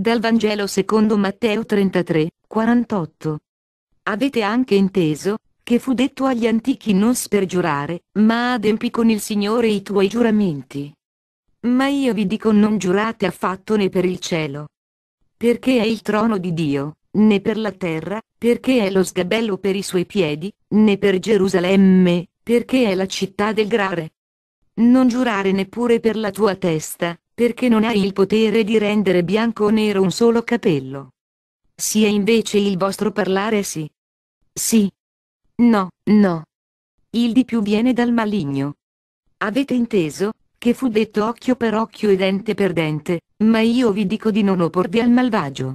Dal Vangelo secondo Matteo 33, 48. Avete anche inteso, che fu detto agli antichi non spergiurare, ma adempi con il Signore i tuoi giuramenti. Ma io vi dico non giurate affatto né per il cielo. Perché è il trono di Dio, né per la terra, perché è lo sgabello per i suoi piedi, né per Gerusalemme, perché è la città del grare. Non giurare neppure per la tua testa, perché non hai il potere di rendere bianco o nero un solo capello. Sia invece il vostro parlare sì. Sì. No, no. Il di più viene dal maligno. Avete inteso, che fu detto occhio per occhio e dente per dente, ma io vi dico di non opporvi al malvagio.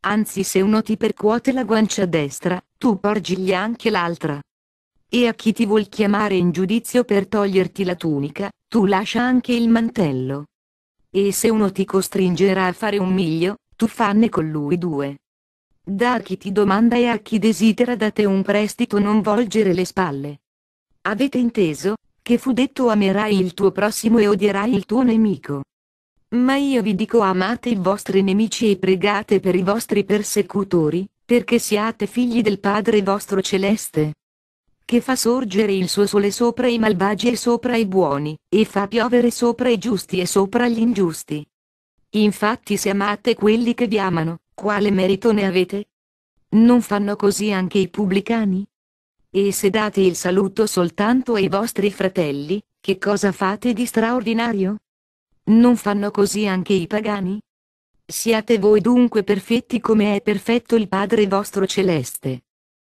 Anzi se uno ti percuote la guancia destra, tu porgigli anche l'altra. E a chi ti vuol chiamare in giudizio per toglierti la tunica, tu lascia anche il mantello. E se uno ti costringerà a fare un miglio, tu fanne con lui due. Da chi ti domanda e a chi desidera da te un prestito non volgere le spalle. Avete inteso, che fu detto amerai il tuo prossimo e odierai il tuo nemico. Ma io vi dico amate i vostri nemici e pregate per i vostri persecutori, perché siate figli del Padre vostro celeste che fa sorgere il suo sole sopra i malvagi e sopra i buoni, e fa piovere sopra i giusti e sopra gli ingiusti. Infatti se amate quelli che vi amano, quale merito ne avete? Non fanno così anche i pubblicani? E se date il saluto soltanto ai vostri fratelli, che cosa fate di straordinario? Non fanno così anche i pagani? Siate voi dunque perfetti come è perfetto il Padre vostro celeste.